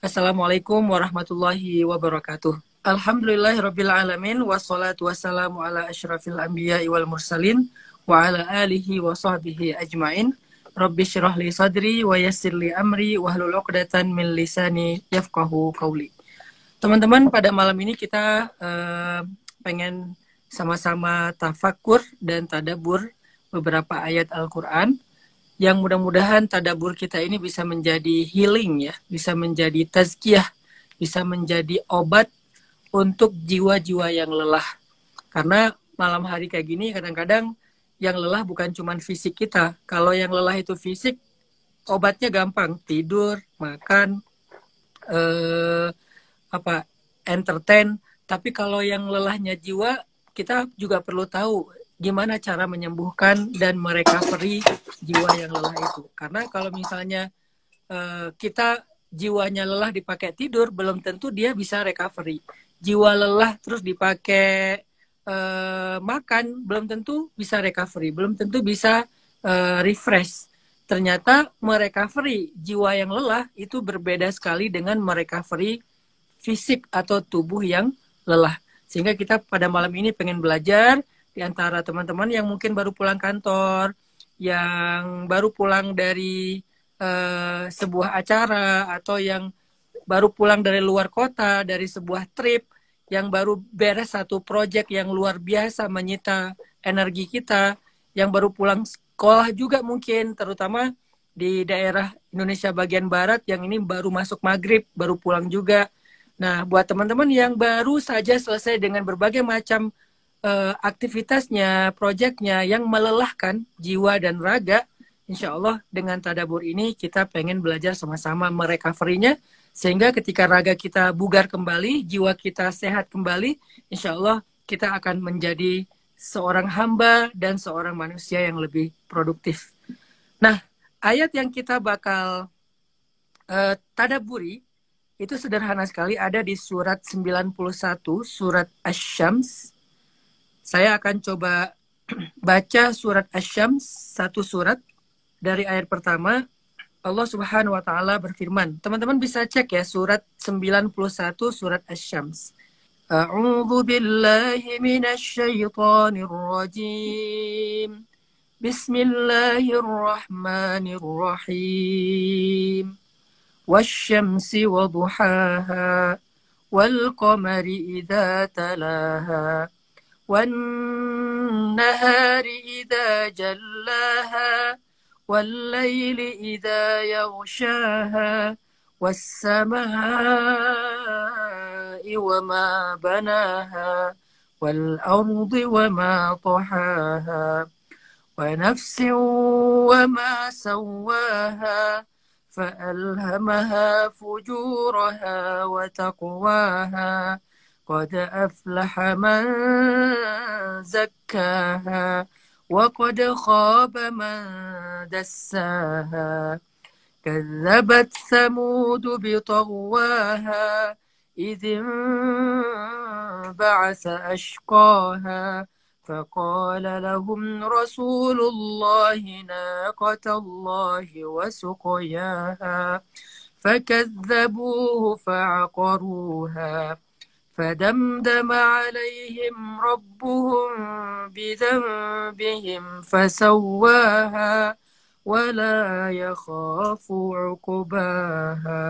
Assalamualaikum warahmatullahi wabarakatuh. Alhamdulillah rabbil alamin Wassalatu wassalamu ala asyrafil anbiya wal mursalin. Wa ala alihi wa sahbihi ajma'in. Rabbi syrah li sadri wa yassir li amri wa hlul uqdatan min lisani yafqahu qawli. Teman-teman, pada malam ini kita uh, pengen sama-sama tafakur dan tadabur beberapa ayat Al-Quran yang mudah-mudahan tadabur kita ini bisa menjadi healing ya, bisa menjadi tazkiyah, bisa menjadi obat untuk jiwa-jiwa yang lelah. Karena malam hari kayak gini kadang-kadang yang lelah bukan cuma fisik kita. Kalau yang lelah itu fisik, obatnya gampang, tidur, makan, eh, apa, entertain. Tapi kalau yang lelahnya jiwa, kita juga perlu tahu gimana cara menyembuhkan dan merecovery jiwa yang lelah itu. Karena kalau misalnya uh, kita jiwanya lelah dipakai tidur, belum tentu dia bisa recovery. Jiwa lelah terus dipakai uh, makan, belum tentu bisa recovery, belum tentu bisa uh, refresh. Ternyata merecovery jiwa yang lelah itu berbeda sekali dengan merecovery fisik atau tubuh yang lelah. Sehingga kita pada malam ini pengen belajar di antara teman-teman yang mungkin baru pulang kantor, yang baru pulang dari uh, sebuah acara atau yang baru pulang dari luar kota, dari sebuah trip, yang baru beres satu proyek yang luar biasa menyita energi kita, yang baru pulang sekolah juga mungkin, terutama di daerah Indonesia bagian barat yang ini baru masuk maghrib, baru pulang juga. Nah, buat teman-teman yang baru saja selesai dengan berbagai macam uh, aktivitasnya, proyeknya yang melelahkan jiwa dan raga, insya Allah dengan tadabur ini kita pengen belajar sama-sama merecovery sehingga ketika raga kita bugar kembali, jiwa kita sehat kembali, insya Allah kita akan menjadi seorang hamba dan seorang manusia yang lebih produktif. Nah, ayat yang kita bakal uh, tadaburi itu sederhana sekali ada di surat 91 surat Asy-Syams saya akan coba baca surat Asy-Syams satu surat dari ayat pertama Allah Subhanahu wa taala berfirman. Teman-teman bisa cek ya surat 91 surat Asy-Syams. A'udzu billahi minasy syaithanir rajim. Bismillahirrahmanirrahim. والشمس وضحاها والقمر idha talaha والنهار إذا جلاها والليل إذا يغشاها والسماء وما بناها والأرض وما طحاها ونفس وما سواها فألهمها فجورها وتقواها قد أفلح من زكاها وقد خاب من دساها كذبت ثمود بطغواها إذ انبعث أشقاها فقال لهم رسول الله ناقة الله وسقياها فكذبوه فعقروها فدمدم عليهم ربهم بذنبهم فسواها ولا يخاف عقباها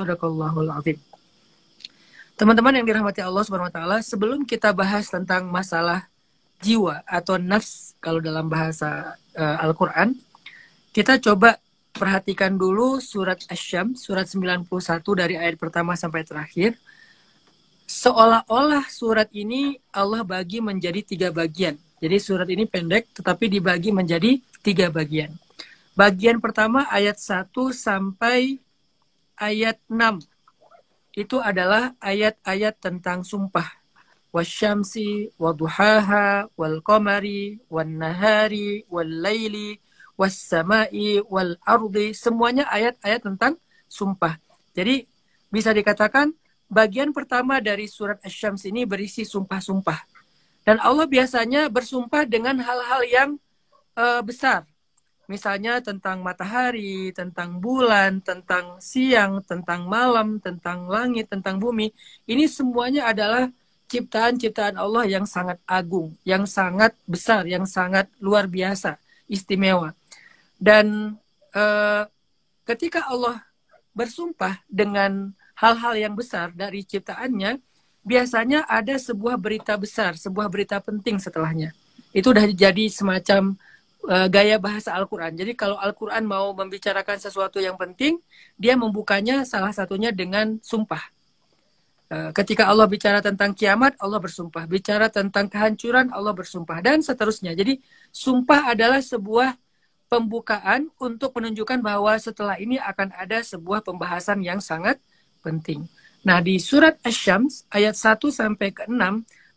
الله العظيم Teman-teman yang dirahmati Allah Subhanahu wa taala, sebelum kita bahas tentang masalah jiwa atau nafs kalau dalam bahasa uh, Al-Qur'an, kita coba perhatikan dulu surat Asy-Syams surat 91 dari ayat pertama sampai terakhir seolah-olah surat ini Allah bagi menjadi tiga bagian. Jadi surat ini pendek tetapi dibagi menjadi tiga bagian. Bagian pertama ayat 1 sampai ayat 6. Itu adalah ayat-ayat tentang sumpah. Wasyamsi, waduhaha, wal qamari, wan nahari, wal laili, was samai, wal ardi. Semuanya ayat-ayat tentang sumpah. Jadi bisa dikatakan bagian pertama dari surat Asy-Syams ini berisi sumpah-sumpah. Dan Allah biasanya bersumpah dengan hal-hal yang uh, besar. Misalnya tentang matahari, tentang bulan, tentang siang, tentang malam, tentang langit, tentang bumi. Ini semuanya adalah ciptaan-ciptaan Allah yang sangat agung, yang sangat besar, yang sangat luar biasa, istimewa. Dan uh, ketika Allah bersumpah dengan hal-hal yang besar dari ciptaannya biasanya ada sebuah berita besar, sebuah berita penting setelahnya. Itu udah jadi semacam uh, gaya bahasa Al-Quran. Jadi kalau Al-Quran mau membicarakan sesuatu yang penting, dia membukanya salah satunya dengan sumpah. Eh, ketika Allah bicara tentang kiamat, Allah bersumpah. Bicara tentang kehancuran, Allah bersumpah. Dan seterusnya. Jadi sumpah adalah sebuah pembukaan untuk menunjukkan bahwa setelah ini akan ada sebuah pembahasan yang sangat penting. Nah, di surat Asy-Syams ayat 1 sampai ke 6,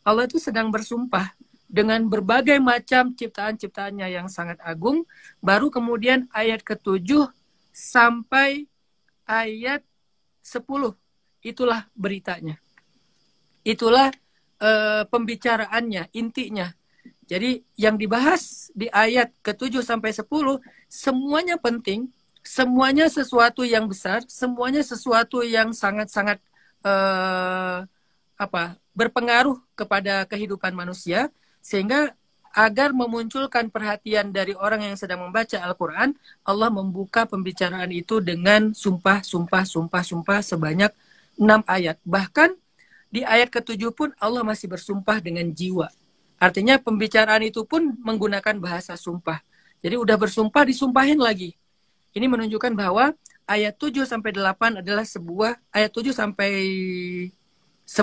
Allah itu sedang bersumpah dengan berbagai macam ciptaan-ciptaannya yang sangat agung. Baru kemudian ayat ke-7 sampai ayat 10. Itulah beritanya. Itulah e, pembicaraannya, intinya. Jadi yang dibahas di ayat ke-7 sampai 10 semuanya penting semuanya sesuatu yang besar, semuanya sesuatu yang sangat-sangat eh, apa berpengaruh kepada kehidupan manusia sehingga agar memunculkan perhatian dari orang yang sedang membaca Al-Quran, Allah membuka pembicaraan itu dengan sumpah, sumpah, sumpah, sumpah sebanyak enam ayat. Bahkan di ayat ketujuh pun Allah masih bersumpah dengan jiwa. Artinya pembicaraan itu pun menggunakan bahasa sumpah. Jadi udah bersumpah disumpahin lagi. Ini menunjukkan bahwa ayat 7 sampai 8 adalah sebuah ayat 7 sampai 10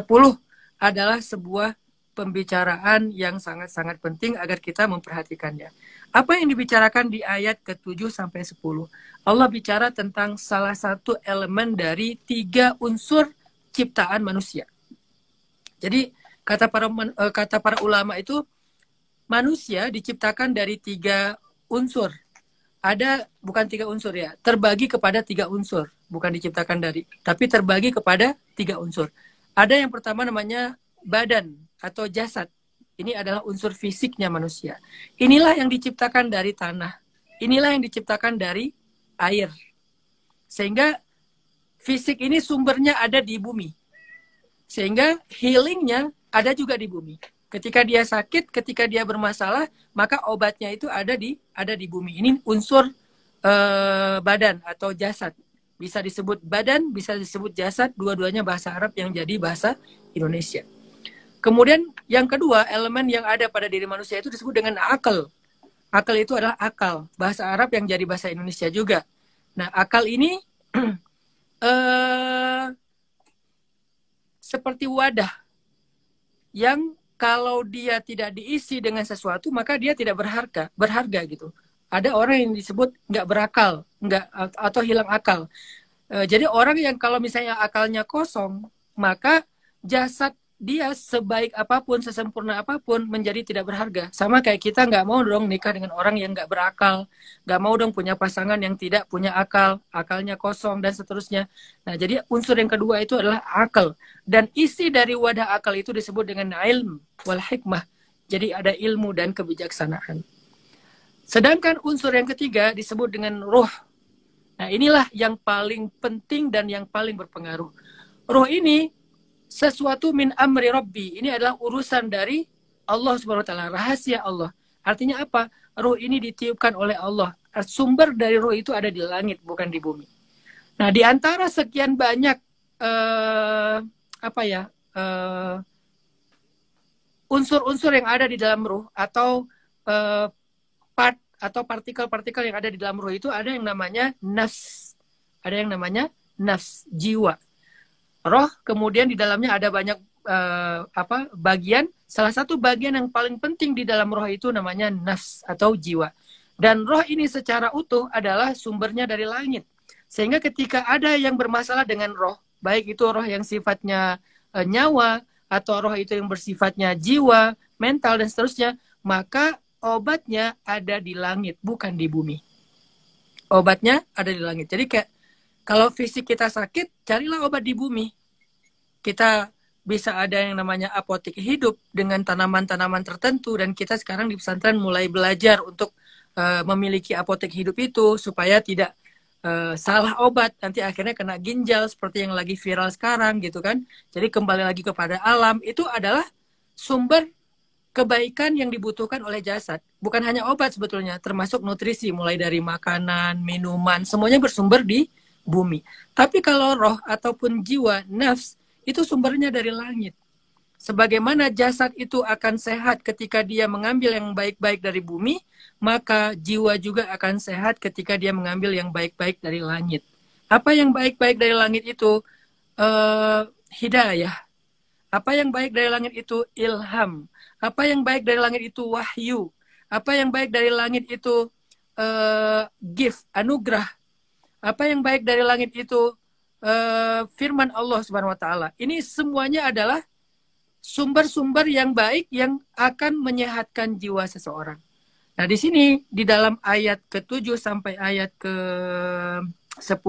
adalah sebuah pembicaraan yang sangat-sangat penting agar kita memperhatikannya. Apa yang dibicarakan di ayat ke-7 sampai 10? Allah bicara tentang salah satu elemen dari tiga unsur ciptaan manusia. Jadi kata para eh, kata para ulama itu manusia diciptakan dari tiga unsur ada bukan tiga unsur ya, terbagi kepada tiga unsur, bukan diciptakan dari, tapi terbagi kepada tiga unsur. Ada yang pertama namanya badan atau jasad. Ini adalah unsur fisiknya manusia. Inilah yang diciptakan dari tanah. Inilah yang diciptakan dari air. Sehingga fisik ini sumbernya ada di bumi. Sehingga healingnya ada juga di bumi. Ketika dia sakit, ketika dia bermasalah, maka obatnya itu ada di ada di bumi. Ini unsur eh, badan atau jasad. Bisa disebut badan, bisa disebut jasad, dua-duanya bahasa Arab yang jadi bahasa Indonesia. Kemudian yang kedua, elemen yang ada pada diri manusia itu disebut dengan akal. Akal itu adalah akal, bahasa Arab yang jadi bahasa Indonesia juga. Nah, akal ini eh, seperti wadah yang kalau dia tidak diisi dengan sesuatu maka dia tidak berharga berharga gitu ada orang yang disebut nggak berakal nggak atau hilang akal e, jadi orang yang kalau misalnya akalnya kosong maka jasad dia sebaik apapun, sesempurna apapun menjadi tidak berharga. Sama kayak kita nggak mau dong nikah dengan orang yang nggak berakal, nggak mau dong punya pasangan yang tidak punya akal, akalnya kosong dan seterusnya. Nah, jadi unsur yang kedua itu adalah akal dan isi dari wadah akal itu disebut dengan ilm wal hikmah. Jadi ada ilmu dan kebijaksanaan. Sedangkan unsur yang ketiga disebut dengan ruh. Nah, inilah yang paling penting dan yang paling berpengaruh. Roh ini sesuatu min amri Robbi Ini adalah urusan dari Allah Subhanahu wa taala, rahasia Allah. Artinya apa? Ruh ini ditiupkan oleh Allah. Sumber dari ruh itu ada di langit, bukan di bumi. Nah, di antara sekian banyak eh, apa ya? unsur eh, unsur-unsur yang ada di dalam ruh atau eh, part atau partikel-partikel yang ada di dalam ruh itu ada yang namanya nafs. Ada yang namanya nafs, jiwa roh, kemudian di dalamnya ada banyak uh, apa bagian. Salah satu bagian yang paling penting di dalam roh itu namanya nafs atau jiwa. Dan roh ini secara utuh adalah sumbernya dari langit. Sehingga ketika ada yang bermasalah dengan roh, baik itu roh yang sifatnya uh, nyawa atau roh itu yang bersifatnya jiwa, mental dan seterusnya, maka obatnya ada di langit, bukan di bumi. Obatnya ada di langit. Jadi kayak kalau fisik kita sakit, carilah obat di bumi kita bisa ada yang namanya apotek hidup dengan tanaman-tanaman tertentu dan kita sekarang di pesantren mulai belajar untuk uh, memiliki apotek hidup itu supaya tidak uh, salah obat nanti akhirnya kena ginjal seperti yang lagi viral sekarang gitu kan jadi kembali lagi kepada alam itu adalah sumber kebaikan yang dibutuhkan oleh jasad bukan hanya obat sebetulnya termasuk nutrisi mulai dari makanan minuman semuanya bersumber di bumi tapi kalau roh ataupun jiwa nafs itu sumbernya dari langit. Sebagaimana jasad itu akan sehat ketika dia mengambil yang baik-baik dari bumi, maka jiwa juga akan sehat ketika dia mengambil yang baik-baik dari langit. Apa yang baik-baik dari langit itu uh, hidayah. Apa yang baik dari langit itu ilham. Apa yang baik dari langit itu wahyu. Apa yang baik dari langit itu uh, gift, anugerah. Apa yang baik dari langit itu Eh, firman Allah Subhanahu wa taala. Ini semuanya adalah sumber-sumber yang baik yang akan menyehatkan jiwa seseorang. Nah, di sini di dalam ayat ke-7 sampai ayat ke-10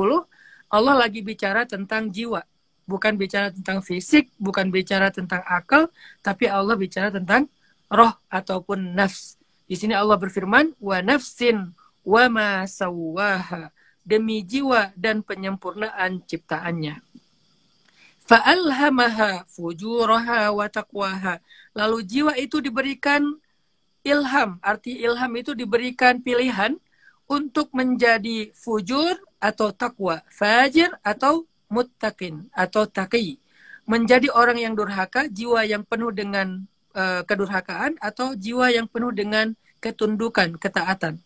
Allah lagi bicara tentang jiwa, bukan bicara tentang fisik, bukan bicara tentang akal, tapi Allah bicara tentang roh ataupun nafs. Di sini Allah berfirman, "Wa nafsin wa ma sawwaha." demi jiwa dan penyempurnaan ciptaannya. Fa'alhamaha fujuraha wa taqwaha. Lalu jiwa itu diberikan ilham. Arti ilham itu diberikan pilihan untuk menjadi fujur atau takwa, fajir atau muttaqin atau taqi. Menjadi orang yang durhaka, jiwa yang penuh dengan uh, kedurhakaan atau jiwa yang penuh dengan ketundukan, ketaatan.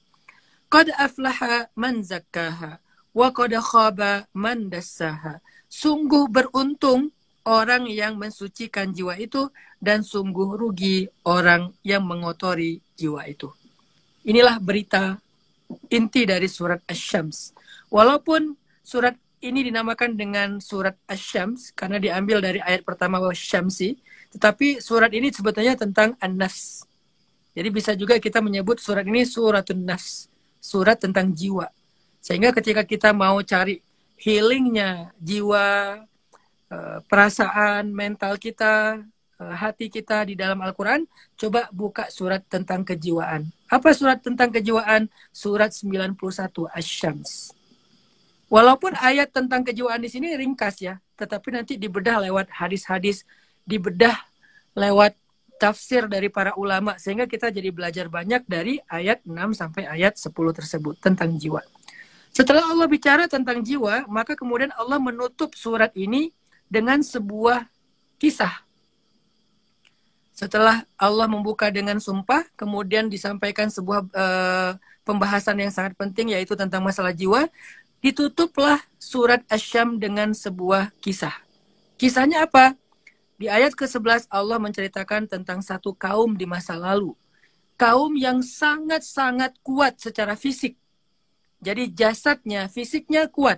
Qad aflaha man zakkaha wa qad khaba man dassaha. Sungguh beruntung orang yang mensucikan jiwa itu dan sungguh rugi orang yang mengotori jiwa itu. Inilah berita inti dari surat Asy-Syams. Walaupun surat ini dinamakan dengan surat Asy-Syams karena diambil dari ayat pertama Syamsi, tetapi surat ini sebetulnya tentang An-Nafs. Jadi bisa juga kita menyebut surat ini suratun Nafs surat tentang jiwa. Sehingga ketika kita mau cari healingnya, jiwa, eh, perasaan, mental kita, eh, hati kita di dalam Al-Quran, coba buka surat tentang kejiwaan. Apa surat tentang kejiwaan? Surat 91, Asyams. Walaupun ayat tentang kejiwaan di sini ringkas ya, tetapi nanti dibedah lewat hadis-hadis, dibedah lewat tafsir dari para ulama sehingga kita jadi belajar banyak dari ayat 6 sampai ayat 10 tersebut tentang jiwa. Setelah Allah bicara tentang jiwa, maka kemudian Allah menutup surat ini dengan sebuah kisah. Setelah Allah membuka dengan sumpah, kemudian disampaikan sebuah uh, pembahasan yang sangat penting yaitu tentang masalah jiwa, ditutuplah surat Asyam dengan sebuah kisah. Kisahnya apa? Di ayat ke-11 Allah menceritakan tentang satu kaum di masa lalu. Kaum yang sangat-sangat kuat secara fisik. Jadi jasadnya, fisiknya kuat.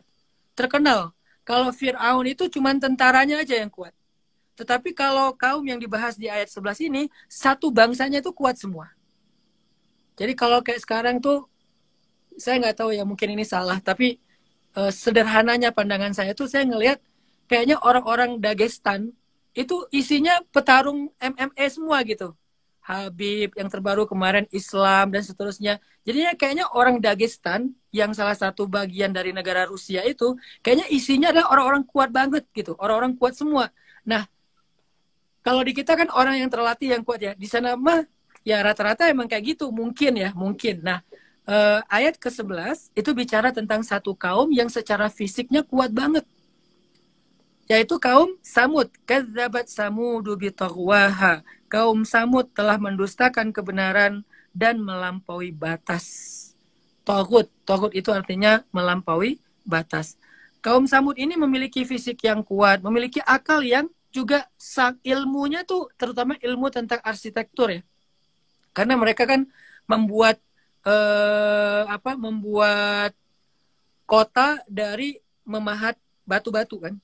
Terkenal. Kalau Fir'aun itu cuma tentaranya aja yang kuat. Tetapi kalau kaum yang dibahas di ayat 11 ini, satu bangsanya itu kuat semua. Jadi kalau kayak sekarang tuh, saya nggak tahu ya mungkin ini salah, tapi uh, sederhananya pandangan saya tuh saya ngelihat kayaknya orang-orang Dagestan itu isinya petarung MMA semua gitu. Habib yang terbaru kemarin Islam dan seterusnya. Jadinya kayaknya orang Dagestan yang salah satu bagian dari negara Rusia itu kayaknya isinya adalah orang-orang kuat banget gitu, orang-orang kuat semua. Nah, kalau di kita kan orang yang terlatih yang kuat ya. Di sana mah ya rata-rata emang kayak gitu, mungkin ya, mungkin. Nah, eh, ayat ke-11 itu bicara tentang satu kaum yang secara fisiknya kuat banget yaitu kaum Samud. Kadzabat Samudu bitagwaha. Kaum Samud telah mendustakan kebenaran dan melampaui batas. Togut, togut itu artinya melampaui batas. Kaum Samud ini memiliki fisik yang kuat, memiliki akal yang juga sang ilmunya tuh terutama ilmu tentang arsitektur ya. Karena mereka kan membuat eh, apa membuat kota dari memahat batu-batu kan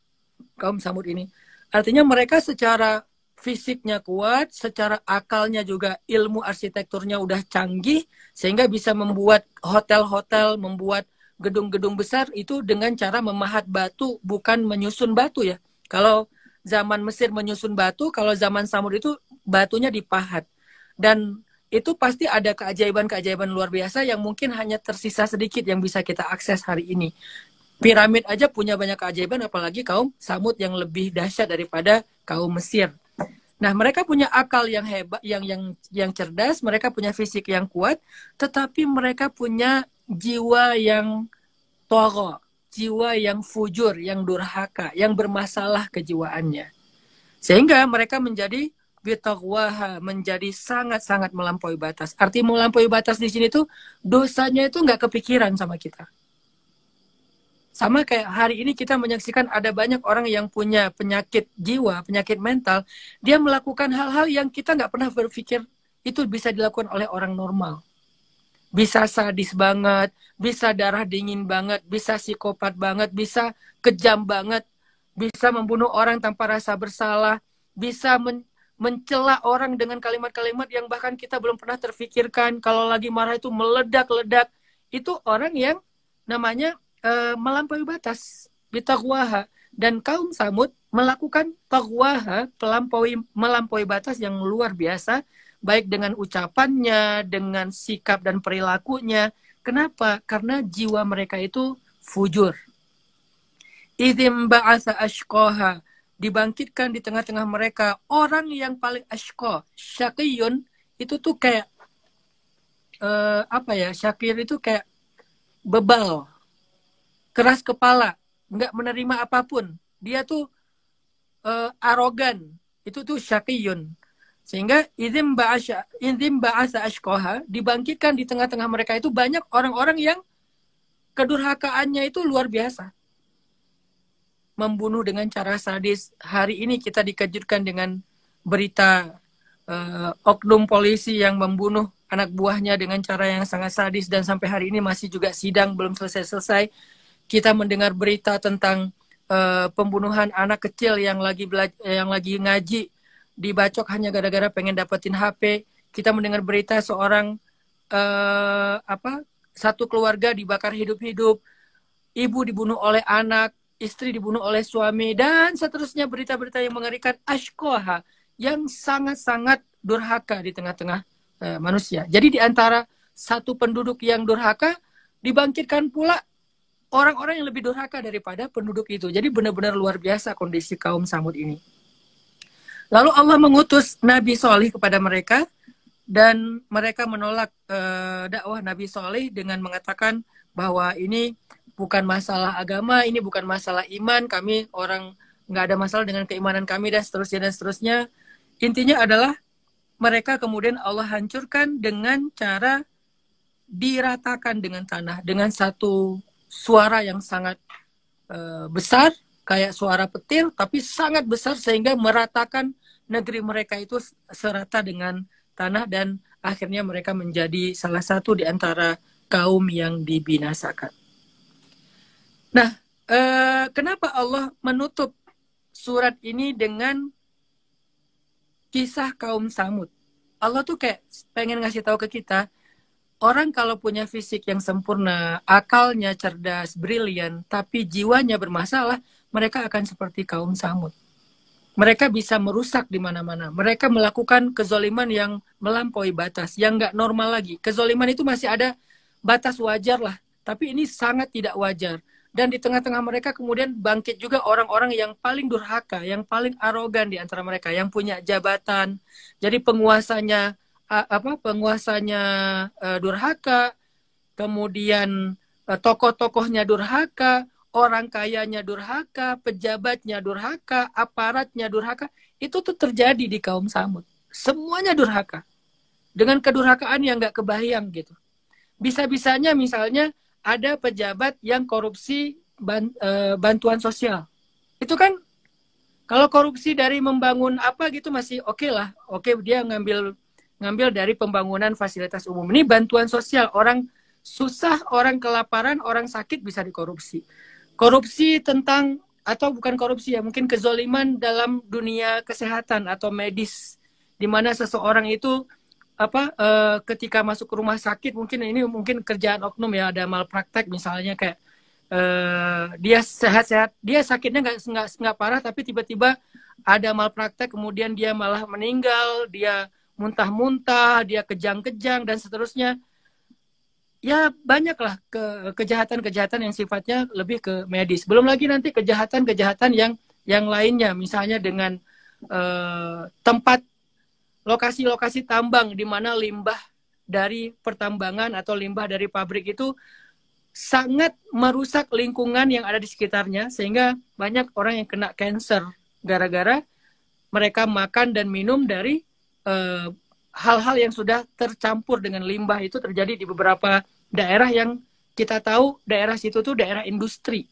kaum Samud ini. Artinya mereka secara fisiknya kuat, secara akalnya juga ilmu arsitekturnya udah canggih, sehingga bisa membuat hotel-hotel, membuat gedung-gedung besar itu dengan cara memahat batu, bukan menyusun batu ya. Kalau zaman Mesir menyusun batu, kalau zaman Samud itu batunya dipahat. Dan itu pasti ada keajaiban-keajaiban luar biasa yang mungkin hanya tersisa sedikit yang bisa kita akses hari ini. Piramid aja punya banyak keajaiban, apalagi kaum Samud yang lebih dahsyat daripada kaum Mesir. Nah, mereka punya akal yang hebat, yang yang yang cerdas, mereka punya fisik yang kuat, tetapi mereka punya jiwa yang toko, jiwa yang fujur, yang durhaka, yang bermasalah kejiwaannya. Sehingga mereka menjadi bitagwaha menjadi sangat-sangat melampaui batas. Arti melampaui batas di sini tuh dosanya itu nggak kepikiran sama kita. Sama kayak hari ini kita menyaksikan ada banyak orang yang punya penyakit jiwa, penyakit mental, dia melakukan hal-hal yang kita nggak pernah berpikir itu bisa dilakukan oleh orang normal. Bisa sadis banget, bisa darah dingin banget, bisa psikopat banget, bisa kejam banget, bisa membunuh orang tanpa rasa bersalah, bisa men mencela orang dengan kalimat-kalimat yang bahkan kita belum pernah terfikirkan. Kalau lagi marah itu meledak-ledak. Itu orang yang namanya uh, melampaui batas bitagwaha dan kaum Samud melakukan tagwaha melampaui melampaui batas yang luar biasa baik dengan ucapannya, dengan sikap dan perilakunya. Kenapa? Karena jiwa mereka itu fujur. Idzim ba'atha ashqaha dibangkitkan di tengah-tengah mereka orang yang paling ashqa, syaqiyun itu tuh kayak uh, apa ya? Syakir itu kayak bebal, keras kepala, nggak menerima apapun. Dia tuh uh, arogan, itu tuh syakiyun. Sehingga izin bahasa ashkoha dibangkitkan di tengah-tengah mereka itu banyak orang-orang yang kedurhakaannya itu luar biasa. Membunuh dengan cara sadis. Hari ini kita dikejutkan dengan berita uh, oknum polisi yang membunuh anak buahnya dengan cara yang sangat sadis dan sampai hari ini masih juga sidang belum selesai-selesai kita mendengar berita tentang uh, pembunuhan anak kecil yang lagi yang lagi ngaji dibacok hanya gara-gara pengen dapetin HP. Kita mendengar berita seorang uh, apa satu keluarga dibakar hidup-hidup, ibu dibunuh oleh anak, istri dibunuh oleh suami dan seterusnya berita-berita yang mengerikan ashkoha yang sangat-sangat durhaka di tengah-tengah uh, manusia. Jadi di antara satu penduduk yang durhaka dibangkitkan pula orang-orang yang lebih durhaka daripada penduduk itu. Jadi benar-benar luar biasa kondisi kaum Samud ini. Lalu Allah mengutus Nabi Soleh kepada mereka dan mereka menolak eh, dakwah Nabi Soleh dengan mengatakan bahwa ini bukan masalah agama, ini bukan masalah iman, kami orang nggak ada masalah dengan keimanan kami dan seterusnya dan seterusnya. Intinya adalah mereka kemudian Allah hancurkan dengan cara diratakan dengan tanah, dengan satu suara yang sangat uh, besar kayak suara petir tapi sangat besar sehingga meratakan negeri mereka itu serata dengan tanah dan akhirnya mereka menjadi salah satu di antara kaum yang dibinasakan. Nah, eh, kenapa Allah menutup surat ini dengan kisah kaum Samud? Allah tuh kayak pengen ngasih tahu ke kita orang kalau punya fisik yang sempurna, akalnya cerdas, brilian, tapi jiwanya bermasalah, mereka akan seperti kaum Samud. Mereka bisa merusak di mana-mana. Mereka melakukan kezoliman yang melampaui batas, yang nggak normal lagi. Kezoliman itu masih ada batas wajar lah, tapi ini sangat tidak wajar. Dan di tengah-tengah mereka kemudian bangkit juga orang-orang yang paling durhaka, yang paling arogan di antara mereka, yang punya jabatan. Jadi penguasanya apa penguasanya uh, durhaka, kemudian uh, tokoh-tokohnya durhaka, orang kayanya durhaka, pejabatnya durhaka, aparatnya durhaka, itu tuh terjadi di kaum Samud. Semuanya durhaka. Dengan kedurhakaan yang nggak kebayang gitu. Bisa-bisanya misalnya ada pejabat yang korupsi e, bantuan sosial. Itu kan kalau korupsi dari membangun apa gitu masih oke okay lah. Oke okay, dia ngambil ngambil dari pembangunan fasilitas umum ini bantuan sosial orang susah orang kelaparan orang sakit bisa dikorupsi korupsi tentang atau bukan korupsi ya mungkin kezoliman dalam dunia kesehatan atau medis di mana seseorang itu apa e, ketika masuk ke rumah sakit mungkin ini mungkin kerjaan oknum ya ada malpraktek misalnya kayak e, dia sehat-sehat dia sakitnya nggak nggak parah tapi tiba-tiba ada malpraktek kemudian dia malah meninggal dia muntah-muntah, dia kejang-kejang dan seterusnya. Ya banyaklah ke kejahatan-kejahatan yang sifatnya lebih ke medis. Belum lagi nanti kejahatan-kejahatan yang yang lainnya, misalnya dengan eh, tempat lokasi-lokasi tambang di mana limbah dari pertambangan atau limbah dari pabrik itu sangat merusak lingkungan yang ada di sekitarnya sehingga banyak orang yang kena cancer gara-gara mereka makan dan minum dari Eh, hal-hal yang sudah tercampur dengan limbah itu terjadi di beberapa daerah yang kita tahu daerah situ tuh daerah industri.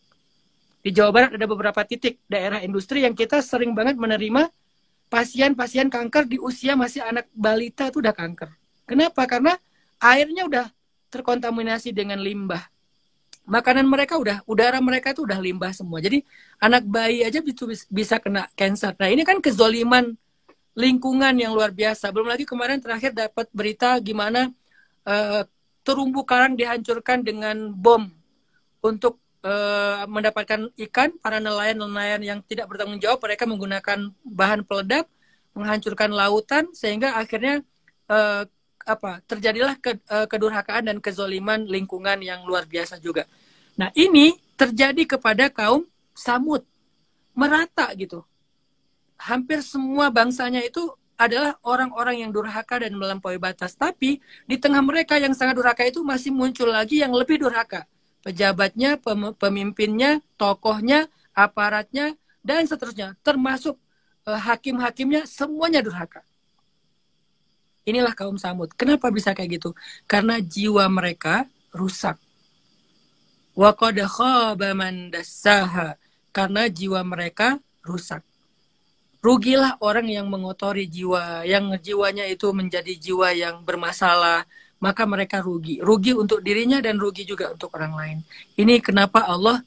Di Jawa Barat ada beberapa titik daerah industri yang kita sering banget menerima pasien-pasien kanker di usia masih anak balita tuh udah kanker. Kenapa? Karena airnya udah terkontaminasi dengan limbah. Makanan mereka udah, udara mereka tuh udah limbah semua. Jadi anak bayi aja bisa, bisa kena cancer. Nah ini kan kezoliman lingkungan yang luar biasa. Belum lagi kemarin terakhir dapat berita gimana uh, terumbu karang dihancurkan dengan bom untuk uh, mendapatkan ikan. Para nelayan-nelayan yang tidak bertanggung jawab mereka menggunakan bahan peledak menghancurkan lautan sehingga akhirnya uh, apa terjadilah ke, uh, kedurhakaan dan kezoliman lingkungan yang luar biasa juga. Nah ini terjadi kepada kaum samud merata gitu hampir semua bangsanya itu adalah orang-orang yang durhaka dan melampaui batas. Tapi di tengah mereka yang sangat durhaka itu masih muncul lagi yang lebih durhaka. Pejabatnya, pemimpinnya, tokohnya, aparatnya, dan seterusnya. Termasuk eh, hakim-hakimnya, semuanya durhaka. Inilah kaum Samud. Kenapa bisa kayak gitu? Karena jiwa mereka rusak. Wa qad khaba man Karena jiwa mereka rusak rugilah orang yang mengotori jiwa, yang jiwanya itu menjadi jiwa yang bermasalah, maka mereka rugi. Rugi untuk dirinya dan rugi juga untuk orang lain. Ini kenapa Allah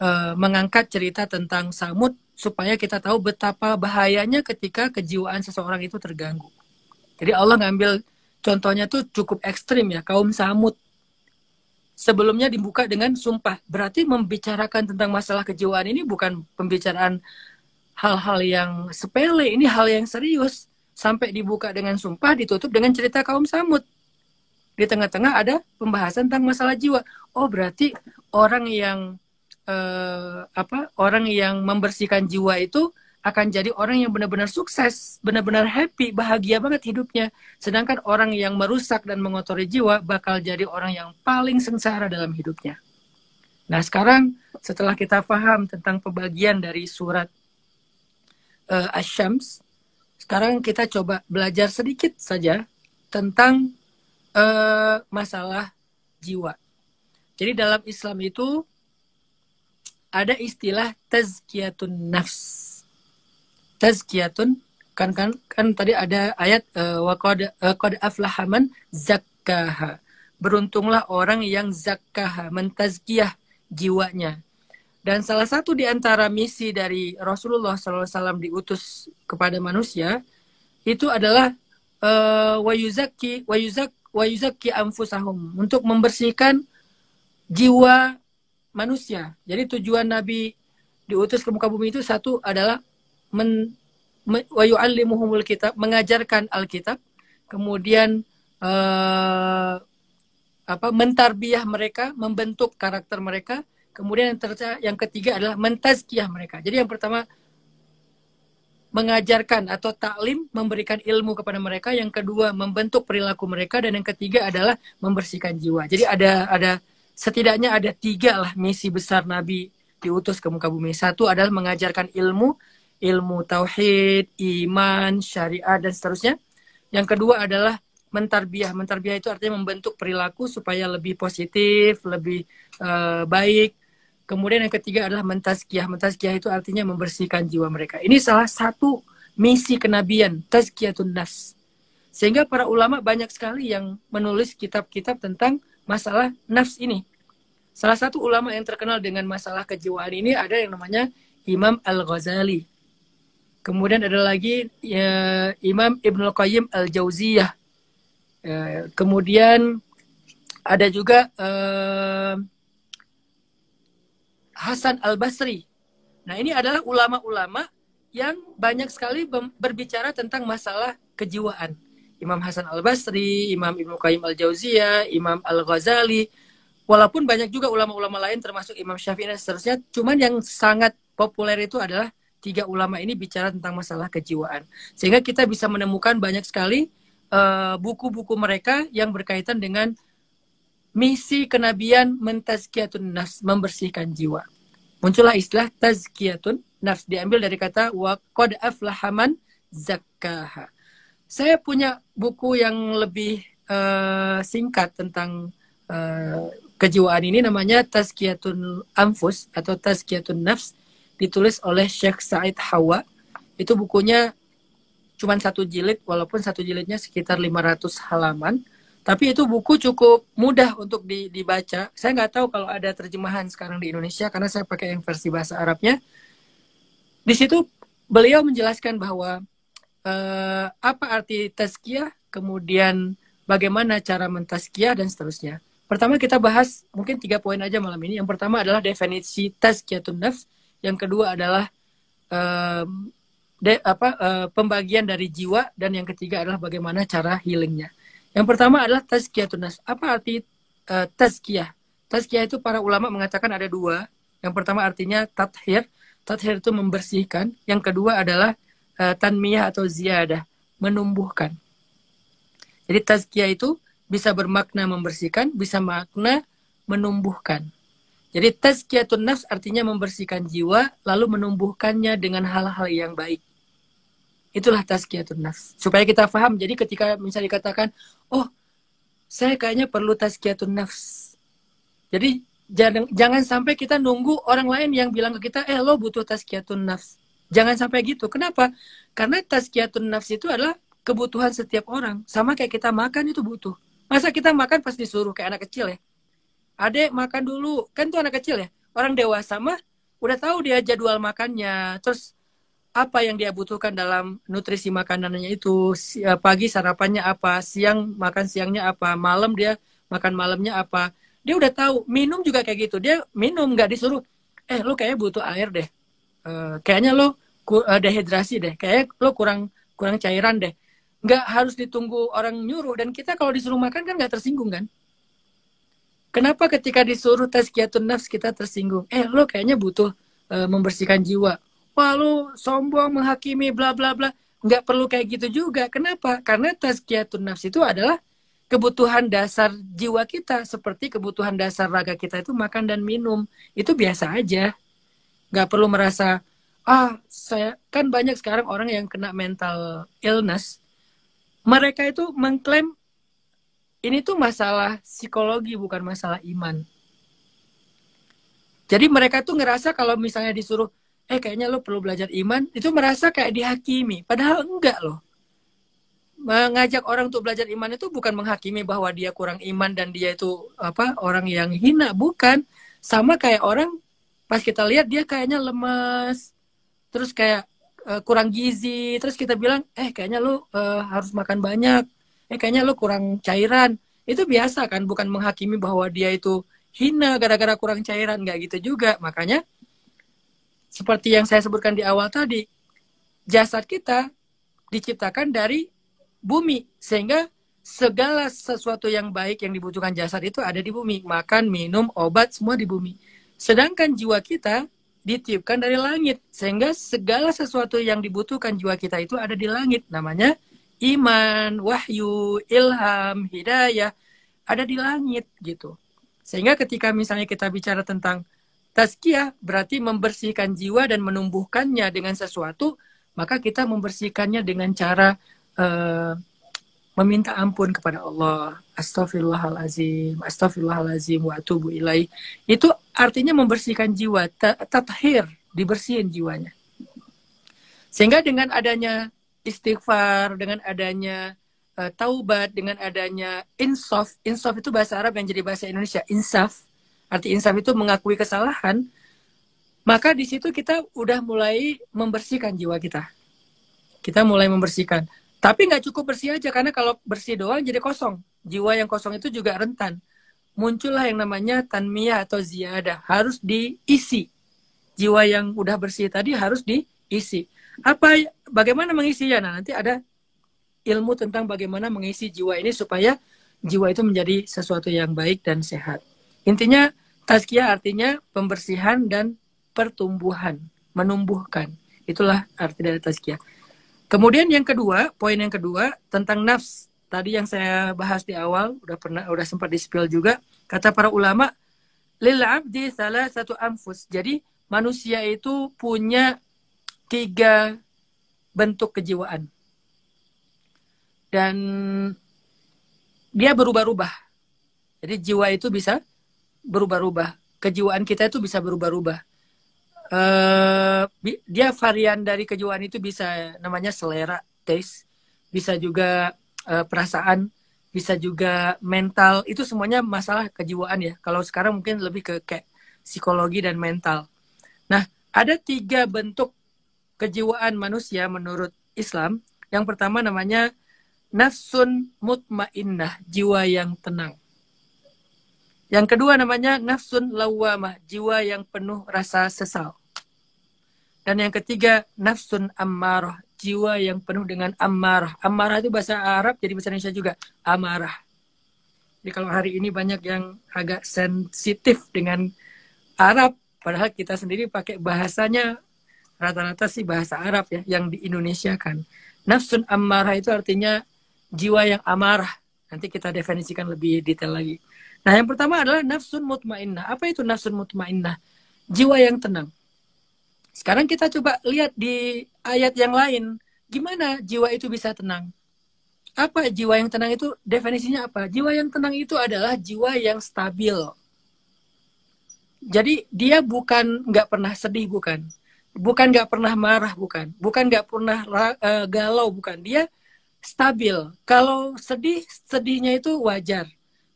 uh, mengangkat cerita tentang Samud supaya kita tahu betapa bahayanya ketika kejiwaan seseorang itu terganggu. Jadi Allah ngambil contohnya tuh cukup ekstrim ya, kaum Samud. Sebelumnya dibuka dengan sumpah. Berarti membicarakan tentang masalah kejiwaan ini bukan pembicaraan hal-hal yang sepele ini hal yang serius sampai dibuka dengan sumpah ditutup dengan cerita kaum samud di tengah-tengah ada pembahasan tentang masalah jiwa oh berarti orang yang eh, apa orang yang membersihkan jiwa itu akan jadi orang yang benar-benar sukses, benar-benar happy, bahagia banget hidupnya. Sedangkan orang yang merusak dan mengotori jiwa bakal jadi orang yang paling sengsara dalam hidupnya. Nah sekarang setelah kita paham tentang pembagian dari surat uh, eh, Asyams. Sekarang kita coba belajar sedikit saja tentang uh, masalah jiwa. Jadi dalam Islam itu ada istilah tazkiyatun nafs. Tazkiyatun kan kan kan tadi ada ayat eh, waqad qad aflahaman zakkaha. Beruntunglah orang yang zakkaha, mentazkiyah jiwanya. Dan salah satu di antara misi dari Rasulullah SAW diutus kepada manusia itu adalah uh, eh, wayuzaki wayuzak wayuzaki amfusahum untuk membersihkan jiwa manusia. Jadi tujuan Nabi diutus ke muka bumi itu satu adalah men, men kitab, mengajarkan Alkitab, kemudian uh, apa mentarbiyah mereka, membentuk karakter mereka Kemudian yang, terca- yang ketiga adalah mentazkiyah mereka. Jadi yang pertama mengajarkan atau taklim memberikan ilmu kepada mereka, yang kedua membentuk perilaku mereka dan yang ketiga adalah membersihkan jiwa. Jadi ada ada setidaknya ada tiga lah misi besar Nabi diutus ke muka bumi. Satu adalah mengajarkan ilmu, ilmu tauhid, iman, syariat dan seterusnya. Yang kedua adalah mentarbiah. Mentarbiah itu artinya membentuk perilaku supaya lebih positif, lebih uh, baik. Kemudian yang ketiga adalah mentazkiyah. Mentazkiyah itu artinya membersihkan jiwa mereka. Ini salah satu misi kenabian, tazkiyatun nas. Sehingga para ulama banyak sekali yang menulis kitab-kitab tentang masalah nafs ini. Salah satu ulama yang terkenal dengan masalah kejiwaan ini ada yang namanya Imam Al-Ghazali. Kemudian ada lagi ya, Imam Al Qayyim Al-Jauziyah. Ya, kemudian ada juga eh, Hasan Al Basri. Nah ini adalah ulama-ulama yang banyak sekali berbicara tentang masalah kejiwaan. Imam Hasan Al Basri, Imam Ibnu Qayyim Al Jauziyah, Imam Al Ghazali. Walaupun banyak juga ulama-ulama lain termasuk Imam Syafi'i dan seterusnya, cuman yang sangat populer itu adalah tiga ulama ini bicara tentang masalah kejiwaan. Sehingga kita bisa menemukan banyak sekali eh, buku-buku uh, buku -buku mereka yang berkaitan dengan misi kenabian mentazkiyatun nafs membersihkan jiwa. Muncullah istilah tazkiyatun nafs diambil dari kata wa qad aflahaman zakkaha. Saya punya buku yang lebih uh, singkat tentang uh, kejiwaan ini namanya Tazkiyatun Anfus atau Tazkiyatun Nafs ditulis oleh Syekh Said Hawa. Itu bukunya cuma satu jilid walaupun satu jilidnya sekitar 500 halaman tapi itu buku cukup mudah untuk dibaca. Saya nggak tahu kalau ada terjemahan sekarang di Indonesia karena saya pakai yang versi bahasa Arabnya. Di situ beliau menjelaskan bahwa eh, apa arti tazkiyah, kemudian bagaimana cara mentazkiyah dan seterusnya. Pertama kita bahas mungkin tiga poin aja malam ini. Yang pertama adalah definisi tazkiyatun nafs, yang kedua adalah eh, de, apa eh, pembagian dari jiwa dan yang ketiga adalah bagaimana cara healingnya. Yang pertama adalah tazkiyah tunas. Apa arti uh, tazkiyah? Tazkiyah itu para ulama mengatakan ada dua. Yang pertama artinya tathir. Tathir itu membersihkan. Yang kedua adalah uh, tanmiyah atau ziyadah. Menumbuhkan. Jadi tazkiyah itu bisa bermakna membersihkan, bisa makna menumbuhkan. Jadi tazkiyatun nafs artinya membersihkan jiwa lalu menumbuhkannya dengan hal-hal yang baik. Itulah tazkiyatun nafs. Supaya kita paham. Jadi ketika misalnya dikatakan, oh saya kayaknya perlu tazkiyatun nafs. Jadi jangan, jangan sampai kita nunggu orang lain yang bilang ke kita, eh lo butuh tazkiyatun nafs. Jangan sampai gitu. Kenapa? Karena tazkiyatun nafs itu adalah kebutuhan setiap orang. Sama kayak kita makan itu butuh. Masa kita makan pas disuruh kayak anak kecil ya? Adek makan dulu. Kan tuh anak kecil ya? Orang dewasa mah udah tahu dia jadwal makannya. Terus apa yang dia butuhkan dalam nutrisi makanannya itu eh, pagi sarapannya apa siang makan siangnya apa malam dia makan malamnya apa dia udah tahu minum juga kayak gitu dia minum nggak disuruh eh lo kayaknya butuh air deh e, kayaknya lo eh, dehidrasi deh kayak lo kurang kurang cairan deh nggak harus ditunggu orang nyuruh dan kita kalau disuruh makan kan nggak tersinggung kan kenapa ketika disuruh tes kiatun nafs kita tersinggung eh lo kayaknya butuh uh, membersihkan jiwa wah lu sombong menghakimi bla bla bla nggak perlu kayak gitu juga kenapa karena tazkiyatun nafs itu adalah kebutuhan dasar jiwa kita seperti kebutuhan dasar raga kita itu makan dan minum itu biasa aja nggak perlu merasa ah saya kan banyak sekarang orang yang kena mental illness mereka itu mengklaim ini tuh masalah psikologi bukan masalah iman jadi mereka tuh ngerasa kalau misalnya disuruh eh kayaknya lo perlu belajar iman itu merasa kayak dihakimi padahal enggak loh mengajak orang untuk belajar iman itu bukan menghakimi bahwa dia kurang iman dan dia itu apa orang yang hina bukan sama kayak orang pas kita lihat dia kayaknya lemas terus kayak uh, kurang gizi terus kita bilang eh kayaknya lo uh, harus makan banyak eh kayaknya lo kurang cairan itu biasa kan bukan menghakimi bahwa dia itu hina gara-gara kurang cairan nggak gitu juga makanya seperti yang saya sebutkan di awal tadi, jasad kita diciptakan dari bumi sehingga segala sesuatu yang baik yang dibutuhkan jasad itu ada di bumi. Makan, minum, obat semua di bumi. Sedangkan jiwa kita ditiupkan dari langit sehingga segala sesuatu yang dibutuhkan jiwa kita itu ada di langit. Namanya iman, wahyu, ilham, hidayah ada di langit gitu. Sehingga ketika misalnya kita bicara tentang Tazkiyah berarti membersihkan jiwa dan menumbuhkannya dengan sesuatu, maka kita membersihkannya dengan cara uh, meminta ampun kepada Allah. Astaghfirullahalazim, astaghfirullahalazim wa atubu ilaih. Itu artinya membersihkan jiwa, tathir, dibersihin jiwanya. Sehingga dengan adanya istighfar, dengan adanya uh, taubat, dengan adanya insaf, insaf itu bahasa Arab yang jadi bahasa Indonesia, insaf arti insaf itu mengakui kesalahan, maka di situ kita udah mulai membersihkan jiwa kita. Kita mulai membersihkan. Tapi nggak cukup bersih aja karena kalau bersih doang jadi kosong. Jiwa yang kosong itu juga rentan. Muncullah yang namanya tanmiyah atau ziyadah. Harus diisi. Jiwa yang udah bersih tadi harus diisi. Apa bagaimana mengisinya? Nah, nanti ada ilmu tentang bagaimana mengisi jiwa ini supaya jiwa itu menjadi sesuatu yang baik dan sehat. Intinya Tazkiyah artinya pembersihan dan pertumbuhan, menumbuhkan. Itulah arti dari tazkiyah. Kemudian yang kedua, poin yang kedua tentang nafs. Tadi yang saya bahas di awal udah pernah udah sempat dispel juga kata para ulama lil abdi salah satu amfus, Jadi manusia itu punya tiga bentuk kejiwaan. Dan dia berubah-ubah. Jadi jiwa itu bisa berubah-ubah. Kejiwaan kita itu bisa berubah-ubah. Uh, dia varian dari kejiwaan itu bisa namanya selera, taste, bisa juga uh, perasaan, bisa juga mental. Itu semuanya masalah kejiwaan ya. Kalau sekarang mungkin lebih ke kayak psikologi dan mental. Nah, ada tiga bentuk kejiwaan manusia menurut Islam. Yang pertama namanya nafsun mutmainnah, jiwa yang tenang. Yang kedua namanya nafsun lawamah, jiwa yang penuh rasa sesal. Dan yang ketiga, nafsun ammarah, jiwa yang penuh dengan ammarah Ammarah itu bahasa Arab, jadi bahasa Indonesia juga amarah. Jadi kalau hari ini banyak yang agak sensitif dengan Arab, padahal kita sendiri pakai bahasanya rata-rata sih bahasa Arab ya, yang di Indonesia kan. Nafsun ammarah itu artinya jiwa yang amarah. Nanti kita definisikan lebih detail lagi. Nah, yang pertama adalah nafsun mutmainnah. Apa itu nafsun mutmainnah? Jiwa yang tenang. Sekarang kita coba lihat di ayat yang lain, gimana jiwa itu bisa tenang? Apa jiwa yang tenang itu definisinya apa? Jiwa yang tenang itu adalah jiwa yang stabil. Jadi dia bukan nggak pernah sedih bukan, bukan nggak pernah marah bukan, bukan nggak pernah uh, galau bukan. Dia stabil. Kalau sedih, sedihnya itu wajar.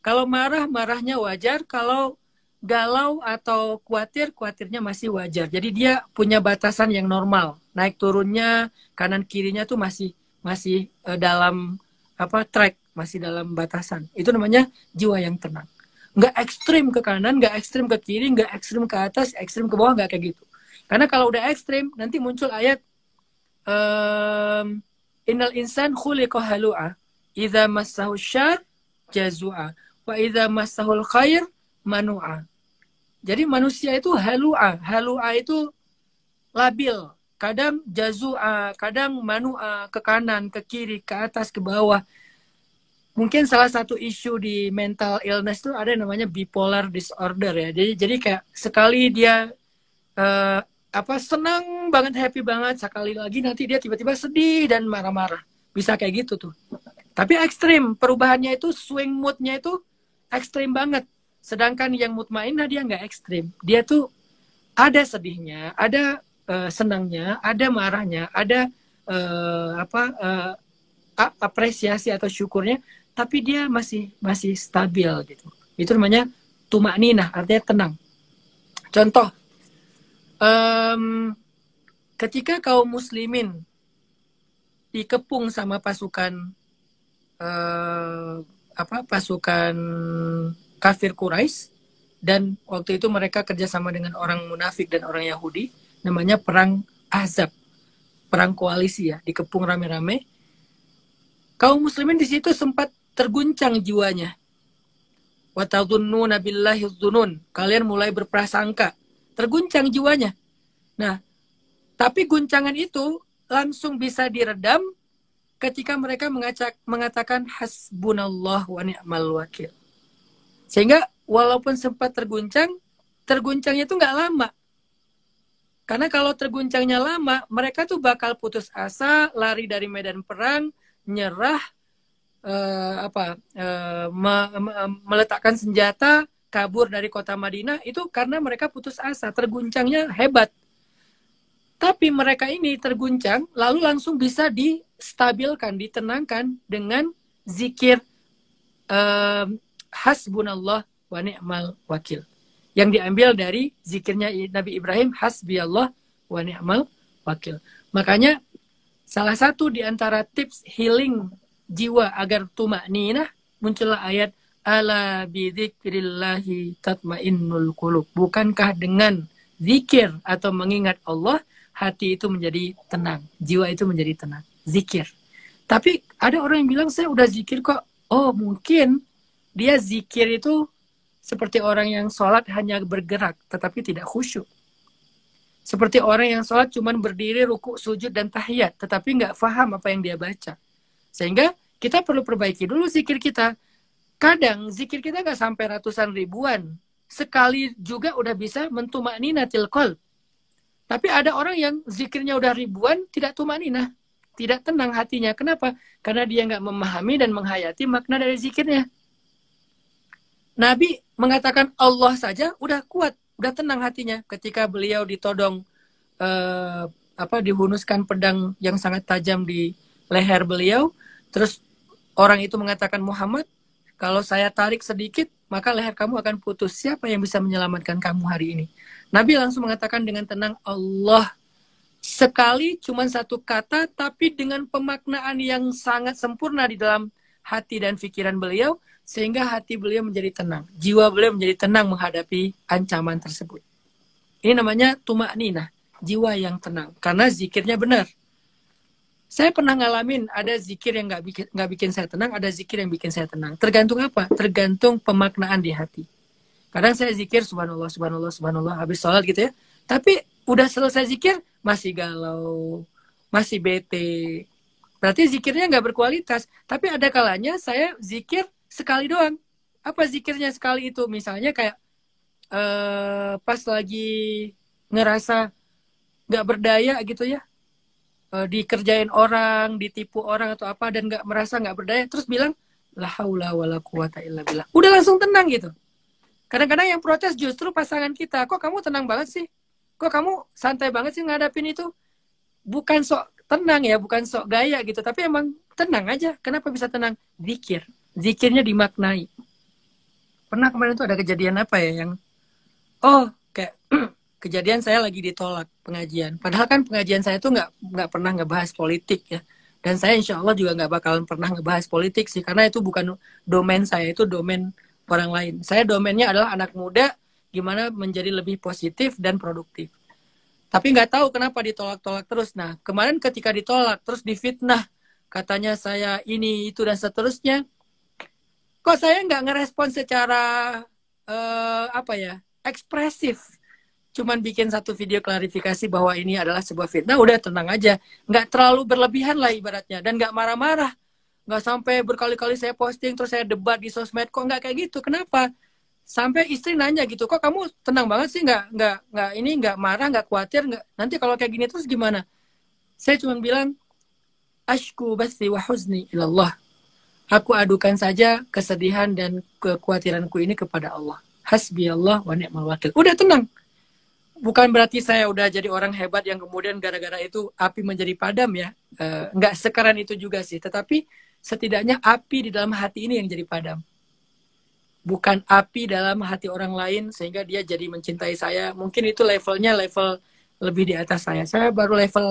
Kalau marah, marahnya wajar. Kalau galau atau khawatir, khawatirnya masih wajar. Jadi dia punya batasan yang normal. Naik turunnya, kanan kirinya tuh masih masih eh, dalam apa track, masih dalam batasan. Itu namanya jiwa yang tenang. Nggak ekstrim ke kanan, nggak ekstrim ke kiri, nggak ekstrim ke atas, ekstrim ke bawah, nggak kayak gitu. Karena kalau udah ekstrim, nanti muncul ayat um, Innal insan khuliqa halu'a Iza masahu syar jazu'a Wa idza massahul khair manu'a. Jadi manusia itu halua. Halua itu labil. Kadang jazua, kadang manua, ke kanan, ke kiri, ke atas, ke bawah. Mungkin salah satu isu di mental illness itu ada yang namanya bipolar disorder ya. Jadi jadi kayak sekali dia uh, apa senang banget, happy banget, sekali lagi nanti dia tiba-tiba sedih dan marah-marah. Bisa kayak gitu tuh. Tapi ekstrim, perubahannya itu swing moodnya itu ekstrim banget. Sedangkan yang mutmainah dia nggak ekstrim. Dia tuh ada sedihnya, ada uh, senangnya, ada marahnya, ada uh, apa uh, apresiasi atau syukurnya, tapi dia masih masih stabil gitu. Itu namanya tumak ninah, artinya tenang. Contoh, um, ketika kaum muslimin dikepung sama pasukan uh, apa pasukan kafir Quraisy dan waktu itu mereka kerjasama dengan orang munafik dan orang Yahudi namanya perang Azab perang koalisi ya dikepung rame-rame kaum muslimin di situ sempat terguncang jiwanya watadhunnuna kalian mulai berprasangka terguncang jiwanya nah tapi guncangan itu langsung bisa diredam ketika mereka mengacak, mengatakan hasbunallah wa ni'mal wakil. Sehingga walaupun sempat terguncang, terguncangnya itu nggak lama. Karena kalau terguncangnya lama, mereka tuh bakal putus asa, lari dari medan perang, nyerah, eh, apa, eh, me me meletakkan senjata, kabur dari kota Madinah itu karena mereka putus asa, terguncangnya hebat. Tapi mereka ini terguncang, lalu langsung bisa di stabilkan, ditenangkan dengan zikir um, hasbunallah wa ni'mal wakil. Yang diambil dari zikirnya Nabi Ibrahim hasbiyallah wa ni'mal wakil. Makanya salah satu di antara tips healing jiwa agar tumak ninah muncullah ayat ala bidzikrillahi tatmainnul qulub. Bukankah dengan zikir atau mengingat Allah hati itu menjadi tenang, jiwa itu menjadi tenang zikir. Tapi ada orang yang bilang saya udah zikir kok. Oh mungkin dia zikir itu seperti orang yang sholat hanya bergerak tetapi tidak khusyuk. Seperti orang yang sholat cuman berdiri, ruku, sujud, dan tahiyat. Tetapi nggak faham apa yang dia baca. Sehingga kita perlu perbaiki dulu zikir kita. Kadang zikir kita nggak sampai ratusan ribuan. Sekali juga udah bisa mentumak nina tilkol. Tapi ada orang yang zikirnya udah ribuan, tidak nina tidak tenang hatinya. Kenapa? Karena dia nggak memahami dan menghayati makna dari zikirnya. Nabi mengatakan Allah saja udah kuat, udah tenang hatinya ketika beliau ditodong eh, apa dihunuskan pedang yang sangat tajam di leher beliau. Terus orang itu mengatakan Muhammad, kalau saya tarik sedikit maka leher kamu akan putus. Siapa yang bisa menyelamatkan kamu hari ini? Nabi langsung mengatakan dengan tenang Allah sekali cuma satu kata tapi dengan pemaknaan yang sangat sempurna di dalam hati dan pikiran beliau sehingga hati beliau menjadi tenang, jiwa beliau menjadi tenang menghadapi ancaman tersebut. Ini namanya tumak nina, jiwa yang tenang karena zikirnya benar. Saya pernah ngalamin ada zikir yang nggak bikin nggak bikin saya tenang, ada zikir yang bikin saya tenang. Tergantung apa? Tergantung pemaknaan di hati. Kadang saya zikir subhanallah subhanallah subhanallah habis sholat gitu ya. Tapi udah selesai zikir masih galau, masih bete. Berarti zikirnya nggak berkualitas. Tapi ada kalanya saya zikir sekali doang. Apa zikirnya sekali itu? Misalnya kayak uh, pas lagi ngerasa nggak berdaya gitu ya, uh, dikerjain orang, ditipu orang atau apa dan nggak merasa nggak berdaya, terus bilang la haula wala quwata illa billah. Udah langsung tenang gitu. Kadang-kadang yang protes justru pasangan kita, kok kamu tenang banget sih? kok kamu santai banget sih ngadapin itu bukan sok tenang ya bukan sok gaya gitu tapi emang tenang aja kenapa bisa tenang zikir zikirnya dimaknai pernah kemarin tuh ada kejadian apa ya yang oh kayak kejadian saya lagi ditolak pengajian padahal kan pengajian saya tuh nggak nggak pernah ngebahas politik ya dan saya insya Allah juga nggak bakalan pernah ngebahas politik sih karena itu bukan domain saya itu domain orang lain saya domainnya adalah anak muda gimana menjadi lebih positif dan produktif. Tapi nggak tahu kenapa ditolak-tolak terus. Nah, kemarin ketika ditolak, terus difitnah. Katanya saya ini, itu, dan seterusnya. Kok saya nggak ngerespon secara, uh, apa ya, ekspresif. Cuman bikin satu video klarifikasi bahwa ini adalah sebuah fitnah. Udah, tenang aja. Nggak terlalu berlebihan lah ibaratnya. Dan nggak marah-marah. Nggak sampai berkali-kali saya posting, terus saya debat di sosmed. Kok nggak kayak gitu? Kenapa? sampai istri nanya gitu kok kamu tenang banget sih nggak nggak nggak ini nggak marah nggak khawatir nggak nanti kalau kayak gini terus gimana saya cuma bilang ashku basri wa huzni ilallah aku adukan saja kesedihan dan kekhawatiranku ini kepada Allah hasbi Allah wa ni'mal wakil udah tenang bukan berarti saya udah jadi orang hebat yang kemudian gara-gara itu api menjadi padam ya eh, nggak sekarang itu juga sih tetapi setidaknya api di dalam hati ini yang jadi padam bukan api dalam hati orang lain sehingga dia jadi mencintai saya. Mungkin itu levelnya level lebih di atas saya. Saya baru level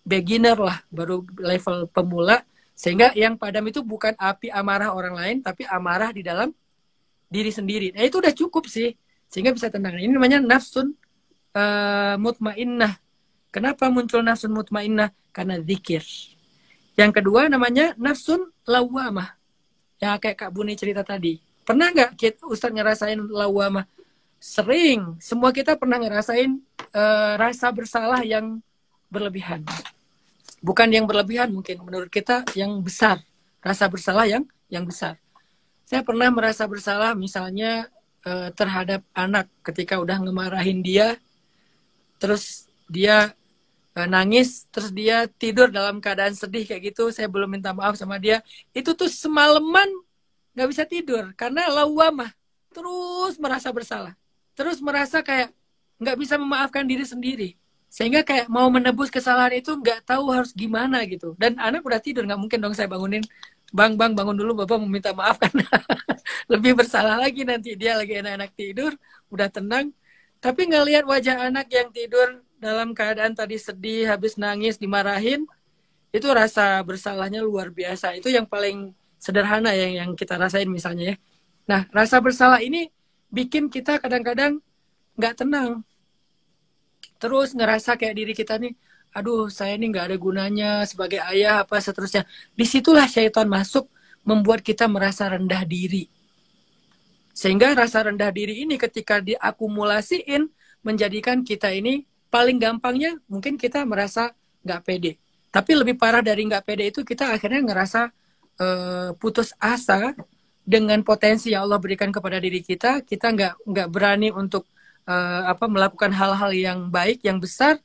beginner lah, baru level pemula sehingga yang padam itu bukan api amarah orang lain tapi amarah di dalam diri sendiri. Nah, itu udah cukup sih sehingga bisa tenang. Ini namanya nafsun uh, mutmainnah. Kenapa muncul nafsun mutmainnah? Karena zikir. Yang kedua namanya nafsun lawamah. yang kayak Kak Buni cerita tadi Pernah nggak kita Ustadz ngerasain lawama Sering. Semua kita pernah ngerasain uh, rasa bersalah yang berlebihan. Bukan yang berlebihan mungkin menurut kita yang besar. Rasa bersalah yang yang besar. Saya pernah merasa bersalah misalnya uh, terhadap anak ketika udah ngemarahin dia terus dia eh, nangis terus dia tidur dalam keadaan sedih kayak gitu saya belum minta maaf sama dia itu tuh semalaman nggak bisa tidur karena lawamah terus merasa bersalah terus merasa kayak nggak bisa memaafkan diri sendiri sehingga kayak mau menebus kesalahan itu nggak tahu harus gimana gitu dan anak udah tidur nggak mungkin dong saya bangunin bang bang bangun dulu bapak meminta maaf karena lebih bersalah lagi nanti dia lagi enak-enak tidur udah tenang tapi lihat wajah anak yang tidur dalam keadaan tadi sedih habis nangis dimarahin itu rasa bersalahnya luar biasa itu yang paling sederhana yang yang kita rasain misalnya ya. Nah, rasa bersalah ini bikin kita kadang-kadang nggak tenang. Terus ngerasa kayak diri kita nih, aduh saya ini nggak ada gunanya sebagai ayah apa seterusnya. Disitulah syaitan masuk membuat kita merasa rendah diri. Sehingga rasa rendah diri ini ketika diakumulasiin menjadikan kita ini paling gampangnya mungkin kita merasa nggak pede. Tapi lebih parah dari nggak pede itu kita akhirnya ngerasa uh, putus asa dengan potensi yang Allah berikan kepada diri kita, kita nggak nggak berani untuk uh, apa melakukan hal-hal yang baik, yang besar,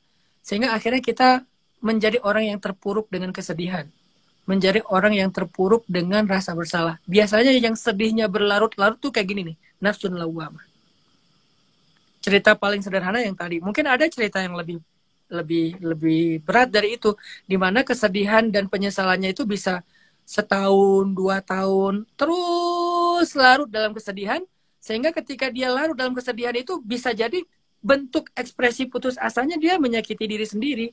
sehingga akhirnya kita menjadi orang yang terpuruk dengan kesedihan, menjadi orang yang terpuruk dengan rasa bersalah. Biasanya yang sedihnya berlarut-larut tuh kayak gini nih, nafsun lawamah. Cerita paling sederhana yang tadi, mungkin ada cerita yang lebih lebih lebih berat dari itu, di mana kesedihan dan penyesalannya itu bisa setahun, dua tahun, terus larut dalam kesedihan, sehingga ketika dia larut dalam kesedihan itu bisa jadi bentuk ekspresi putus asanya dia menyakiti diri sendiri.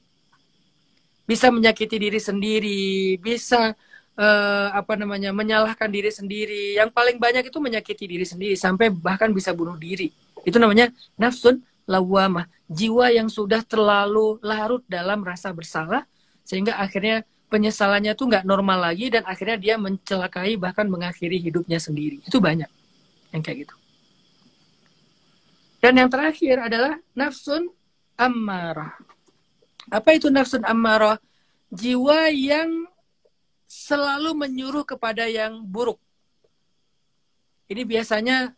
Bisa menyakiti diri sendiri, bisa uh, apa namanya menyalahkan diri sendiri. Yang paling banyak itu menyakiti diri sendiri sampai bahkan bisa bunuh diri. Itu namanya nafsun lawamah, jiwa yang sudah terlalu larut dalam rasa bersalah sehingga akhirnya penyesalannya tuh nggak normal lagi dan akhirnya dia mencelakai bahkan mengakhiri hidupnya sendiri itu banyak yang kayak gitu dan yang terakhir adalah nafsun amarah apa itu nafsun amarah jiwa yang selalu menyuruh kepada yang buruk ini biasanya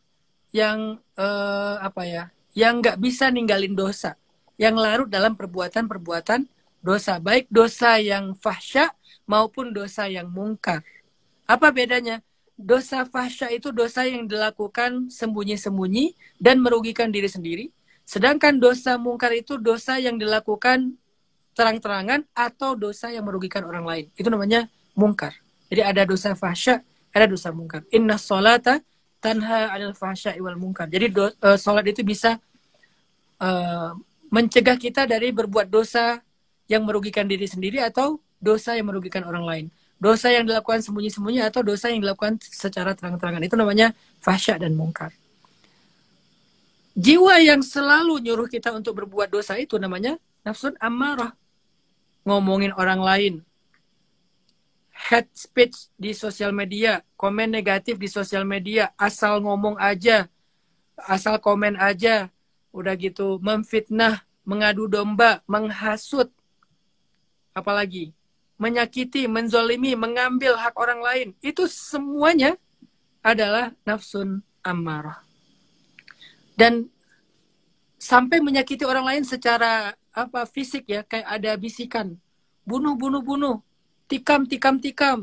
yang eh, apa ya yang nggak bisa ninggalin dosa yang larut dalam perbuatan-perbuatan dosa, baik dosa yang fahsya maupun dosa yang mungkar. Apa bedanya? Dosa fahsya itu dosa yang dilakukan sembunyi-sembunyi dan merugikan diri sendiri. Sedangkan dosa mungkar itu dosa yang dilakukan terang-terangan atau dosa yang merugikan orang lain. Itu namanya mungkar. Jadi ada dosa fahsya, ada dosa mungkar. Inna solata tanha anil fahsya iwal mungkar. Jadi do, uh, sholat itu bisa uh, mencegah kita dari berbuat dosa yang merugikan diri sendiri atau dosa yang merugikan orang lain dosa yang dilakukan sembunyi-sembunyi atau dosa yang dilakukan secara terang-terangan itu namanya fahsya dan mungkar jiwa yang selalu nyuruh kita untuk berbuat dosa itu namanya nafsun amarah ngomongin orang lain Head speech di sosial media komen negatif di sosial media asal ngomong aja asal komen aja udah gitu memfitnah mengadu domba menghasut apalagi menyakiti, menzolimi, mengambil hak orang lain, itu semuanya adalah nafsun amarah. Dan sampai menyakiti orang lain secara apa fisik ya, kayak ada bisikan, bunuh, bunuh, bunuh, tikam, tikam, tikam,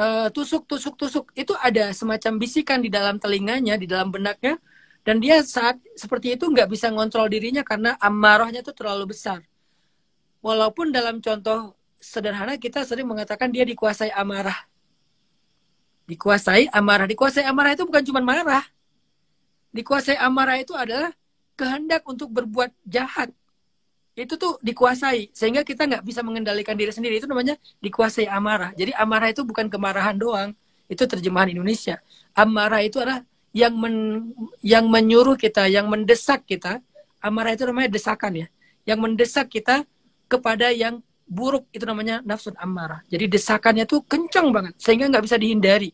e, eh, tusuk, tusuk, tusuk, itu ada semacam bisikan di dalam telinganya, di dalam benaknya, dan dia saat seperti itu nggak bisa ngontrol dirinya karena amarahnya itu terlalu besar. Walaupun dalam contoh sederhana kita sering mengatakan dia dikuasai amarah. Dikuasai amarah. Dikuasai amarah itu bukan cuma marah. Dikuasai amarah itu adalah kehendak untuk berbuat jahat. Itu tuh dikuasai. Sehingga kita nggak bisa mengendalikan diri sendiri. Itu namanya dikuasai amarah. Jadi amarah itu bukan kemarahan doang. Itu terjemahan Indonesia. Amarah itu adalah yang men, yang menyuruh kita, yang mendesak kita. Amarah itu namanya desakan ya. Yang mendesak kita kepada yang buruk itu namanya nafsu amarah. Jadi desakannya tuh kencang banget sehingga nggak bisa dihindari.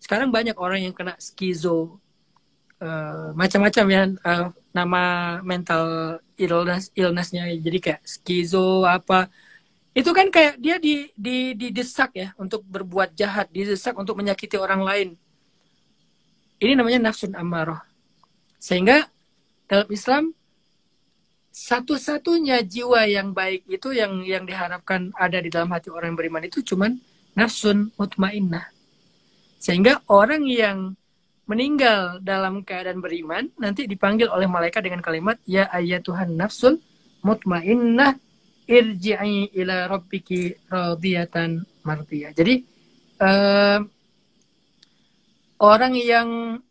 Sekarang banyak orang yang kena skizo uh, macam-macam ya uh, nama mental illness illnessnya jadi kayak skizo apa itu kan kayak dia di, di didesak ya untuk berbuat jahat didesak untuk menyakiti orang lain ini namanya nafsun amarah sehingga dalam Islam satu-satunya jiwa yang baik itu yang yang diharapkan ada di dalam hati orang yang beriman itu cuman nafsun mutmainnah. Sehingga orang yang meninggal dalam keadaan beriman nanti dipanggil oleh malaikat dengan kalimat ya ayat Tuhan nafsun mutmainnah irji'i ila rabbiki radiyatan martia. Jadi eh, orang yang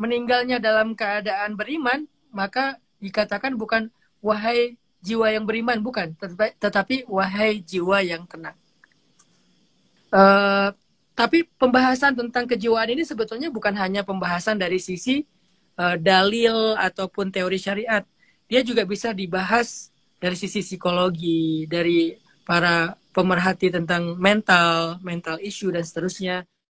meninggalnya dalam keadaan beriman maka dikatakan bukan wahai jiwa yang beriman bukan, tetapi wahai jiwa yang tenang. Uh, tapi pembahasan tentang kejiwaan ini sebetulnya bukan hanya pembahasan dari sisi uh, dalil ataupun teori syariat. Dia juga bisa dibahas dari sisi psikologi, dari para pemerhati tentang mental, mental issue dan seterusnya.